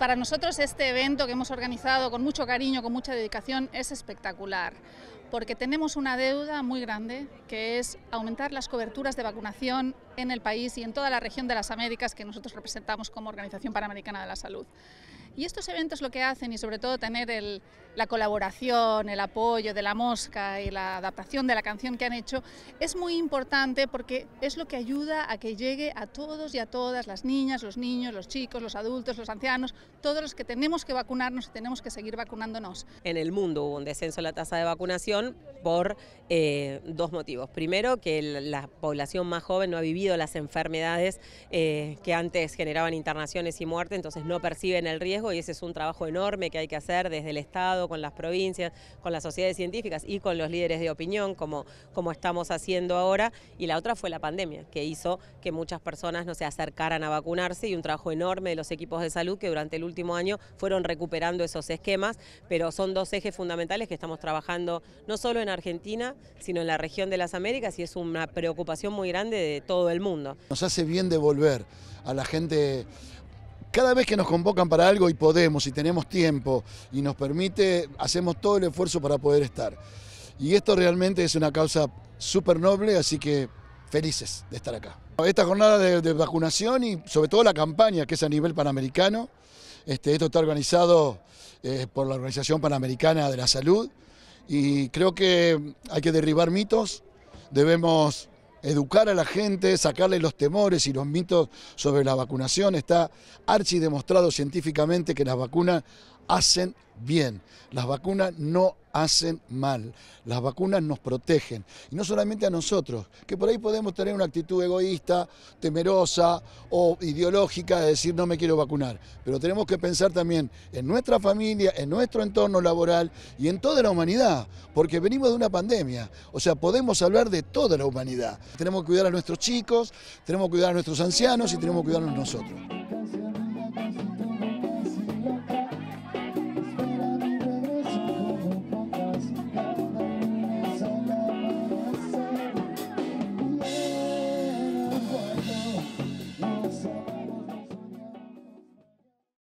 Para nosotros este evento que hemos organizado con mucho cariño, con mucha dedicación, es espectacular, porque tenemos una deuda muy grande, que es aumentar las coberturas de vacunación en el país y en toda la región de las Américas que nosotros representamos como Organización Panamericana de la Salud. Y estos eventos lo que hacen, y sobre todo tener la colaboración, el apoyo de la mosca y la adaptación de la canción que han hecho, es muy importante porque es lo que ayuda a que llegue a todos y a todas, las niñas, los niños, los chicos, los adultos, los ancianos, todos los que tenemos que vacunarnos y tenemos que seguir vacunándonos. En el mundo hubo un descenso en la tasa de vacunación por eh, dos motivos. Primero, que la población más joven no ha vivido las enfermedades eh, que antes generaban internaciones y muerte, entonces no perciben el riesgo y ese es un trabajo enorme que hay que hacer desde el Estado, con las provincias, con las sociedades científicas y con los líderes de opinión, como, como estamos haciendo ahora. Y la otra fue la pandemia, que hizo que muchas personas no se acercaran a vacunarse y un trabajo enorme de los equipos de salud que durante el último año fueron recuperando esos esquemas, pero son dos ejes fundamentales que estamos trabajando no solo en Argentina, sino en la región de las Américas y es una preocupación muy grande de todo el mundo. Nos hace bien devolver a la gente cada vez que nos convocan para algo y podemos y tenemos tiempo y nos permite, hacemos todo el esfuerzo para poder estar. Y esto realmente es una causa súper noble, así que felices de estar acá. Esta jornada de, vacunación y sobre todo la campaña que es a nivel panamericano, este, esto está organizado eh, por la Organización Panamericana de la Salud y creo que hay que derribar mitos, debemos educar a la gente, sacarle los temores y los mitos sobre la vacunación. Está archi demostrado científicamente que las vacunas hacen bien. Las vacunas no hacen mal. Las vacunas nos protegen. Y no solamente a nosotros, que por ahí podemos tener una actitud egoísta, temerosa o ideológica de decir no me quiero vacunar. Pero tenemos que pensar también en nuestra familia, en nuestro entorno laboral y en toda la humanidad, porque venimos de una pandemia. O sea, podemos hablar de toda la humanidad. Tenemos que cuidar a nuestros chicos, tenemos que cuidar a nuestros ancianos y tenemos que cuidarnos nosotros.